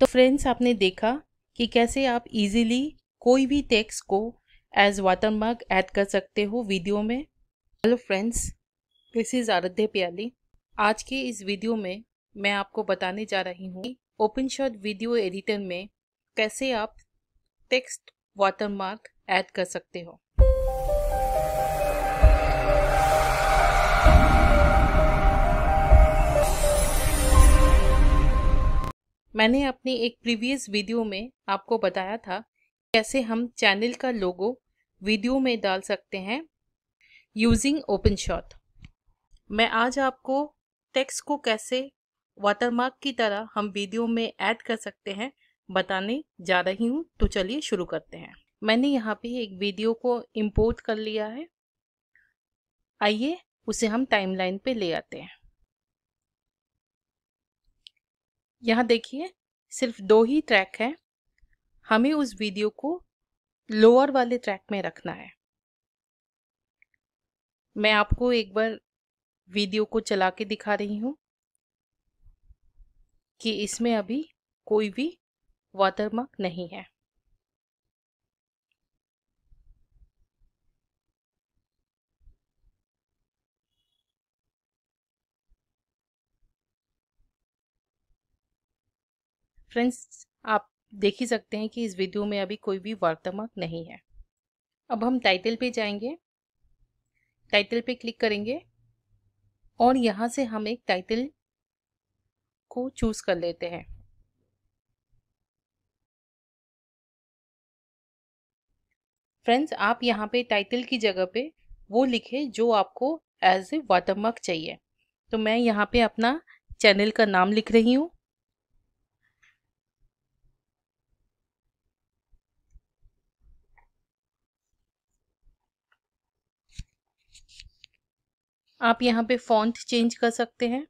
तो फ्रेंड्स आपने देखा कि कैसे आप इजीली कोई भी टेक्स्ट को एज वाटरमार्क ऐड कर सकते हो वीडियो में हेलो फ्रेंड्स दिस इज़ आराध्य प्याली आज के इस वीडियो में मैं आपको बताने जा रही हूँ ओपन शॉट वीडियो एडिटर में कैसे आप टेक्स्ट वाटरमार्क ऐड कर सकते हो मैंने अपने एक प्रीवियस वीडियो में आपको बताया था कैसे हम चैनल का लोगो वीडियो में डाल सकते हैं यूजिंग ओपन शॉट मैं आज आपको टेक्स्ट को कैसे वाटरमार्क की तरह हम वीडियो में ऐड कर सकते हैं बताने जा रही हूँ तो चलिए शुरू करते हैं मैंने यहाँ पे एक वीडियो को इंपोर्ट कर लिया है आइए उसे हम टाइमलाइन पे ले आते हैं यहाँ देखिए सिर्फ दो ही ट्रैक हैं हमें उस वीडियो को लोअर वाले ट्रैक में रखना है मैं आपको एक बार वीडियो को चला के दिखा रही हूँ कि इसमें अभी कोई भी वाटरमार्क नहीं है फ्रेंड्स आप देख ही सकते हैं कि इस वीडियो में अभी कोई भी वार्तामक नहीं है अब हम टाइटल पे जाएंगे टाइटल पे क्लिक करेंगे और यहाँ से हम एक टाइटल को चूज़ कर लेते हैं फ्रेंड्स आप यहाँ पे टाइटल की जगह पे वो लिखे जो आपको एज ए वाटरमार्क चाहिए तो मैं यहाँ पे अपना चैनल का नाम लिख रही हूँ आप यहाँ पे फॉन्ट चेंज कर सकते हैं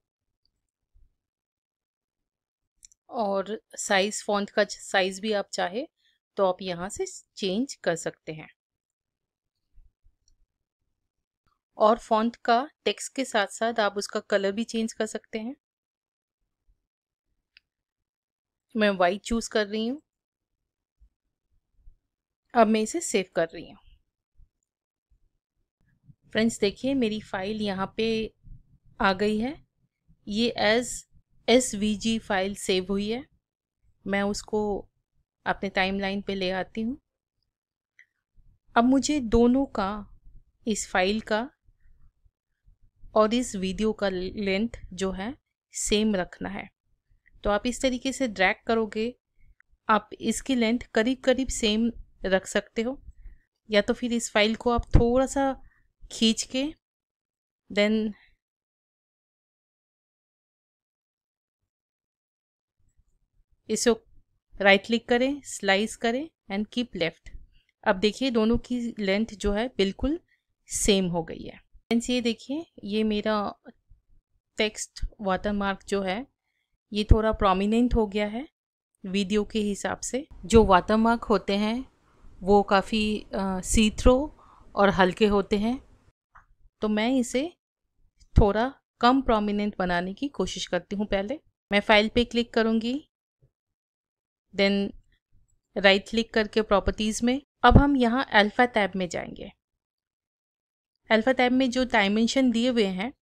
और साइज फॉन्ट का साइज भी आप चाहे तो आप यहाँ से चेंज कर सकते हैं और फॉन्ट का टेक्स्ट के साथ साथ आप उसका कलर भी चेंज कर सकते हैं मैं वाइट चूज कर रही हूँ अब मैं इसे सेव कर रही हूँ फ्रेंड्स देखिए मेरी फाइल यहाँ पे आ गई है ये as S V file save हुई है मैं उसको अपने टाइमलाइन पे ले आती हूँ अब मुझे दोनों का इस फाइल का और इस वीडियो का लेंथ जो है सेम रखना है तो आप इस तरीके से ड्रैग करोगे आप इसकी लेंथ करीब करीब सेम रख सकते हो या तो फिर इस फाइल को आप थोड़ा सा खींच के देन इसको राइट क्लिक करें स्लाइस करें एंड कीप लेफ्ट अब देखिए दोनों की लेंथ जो है बिल्कुल सेम हो गई है फ्रेंड्स ये देखिए ये मेरा टेक्स्ट वाटरमार्क जो है ये थोड़ा प्रोमिनेंट हो गया है वीडियो के हिसाब से जो वाटरमार्क होते हैं वो काफ़ी सीथ्रो और हल्के होते हैं तो मैं इसे थोड़ा कम प्रोमिनेंट बनाने की कोशिश करती हूँ पहले मैं फाइल पे क्लिक करूँगी देन राइट क्लिक करके प्रॉपर्टीज़ में अब हम यहाँ अल्फ़ा टैब में जाएंगे अल्फ़ा टैब में जो डायमेंशन दिए हुए हैं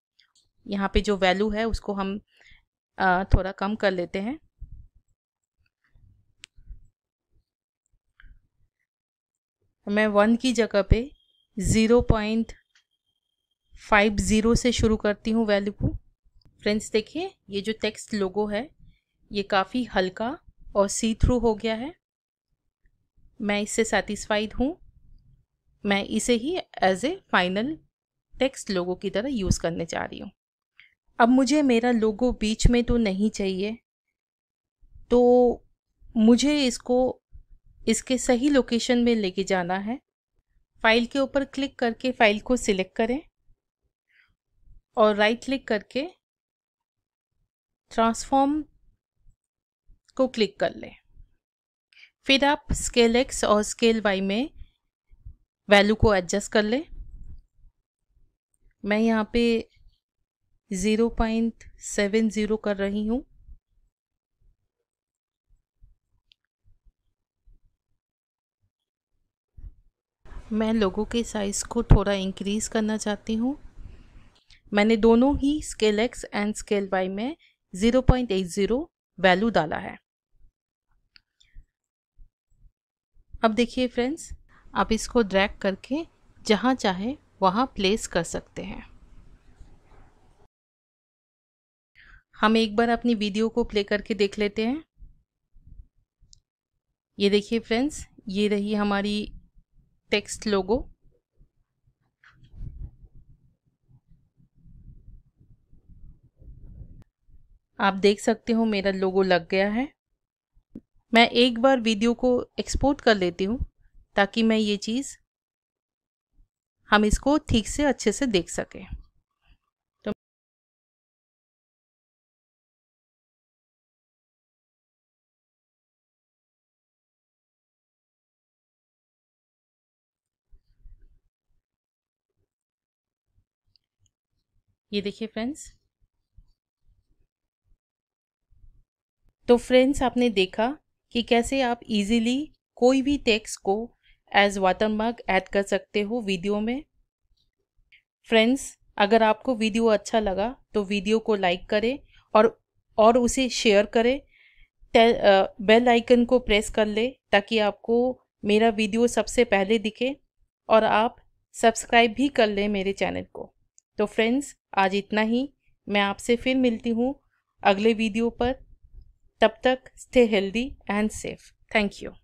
यहाँ पे जो वैल्यू है उसको हम आ, थोड़ा कम कर लेते हैं मैं वन की जगह पे ज़ीरो पॉइंट फाइव ज़ीरो से शुरू करती हूँ वैल्यू को फ्रेंड्स देखिए ये जो टेक्स्ट लोगो है ये काफ़ी हल्का और सी थ्रू हो गया है मैं इससे सेटिस्फाइड हूँ मैं इसे ही as a final text logo की तरह यूज़ करने जा रही हूँ अब मुझे मेरा लोगो बीच में तो नहीं चाहिए तो मुझे इसको इसके सही लोकेशन में लेके जाना है फाइल के ऊपर क्लिक करके फाइल को सिलेक्ट करें और राइट क्लिक करके ट्रांसफॉर्म को क्लिक कर लें फिर आप स्केल एक्स और स्केल वाई में वैल्यू को एडजस्ट कर लें मैं यहाँ पे ज़ीरो पॉइंट सेवन ज़ीरो कर रही हूँ मैं लोगों के साइज़ को थोड़ा इंक्रीज़ करना चाहती हूँ मैंने दोनों ही scale X and scale Y में 0.80 वैल्यू डाला है अब देखिए फ्रेंड्स आप इसको ड्रैग करके जहाँ चाहे वहाँ प्लेस कर सकते हैं हम एक बार अपनी वीडियो को प्ले करके देख लेते हैं ये देखिए फ्रेंड्स ये रही हमारी टेक्स्ट लोगो आप देख सकते हो मेरा लोगो लग गया है मैं एक बार वीडियो को एक्सपोर्ट कर लेती हूँ ताकि मैं ये चीज़ हम इसको ठीक से अच्छे से देख सकें तो ये देखिए फ्रेंड्स तो फ्रेंड्स आपने देखा कि कैसे आप इजीली कोई भी टेक्स्ट को एज वाटरमार्क ऐड कर सकते हो वीडियो में फ्रेंड्स अगर आपको वीडियो अच्छा लगा तो वीडियो को लाइक करें और और उसे शेयर करें बेल आइकन uh, को प्रेस कर ले ताकि आपको मेरा वीडियो सबसे पहले दिखे और आप सब्सक्राइब भी कर लें मेरे चैनल को तो फ्रेंड्स आज इतना ही मैं आपसे फिर मिलती हूँ अगले वीडियो पर तब तक stay healthy and safe thank you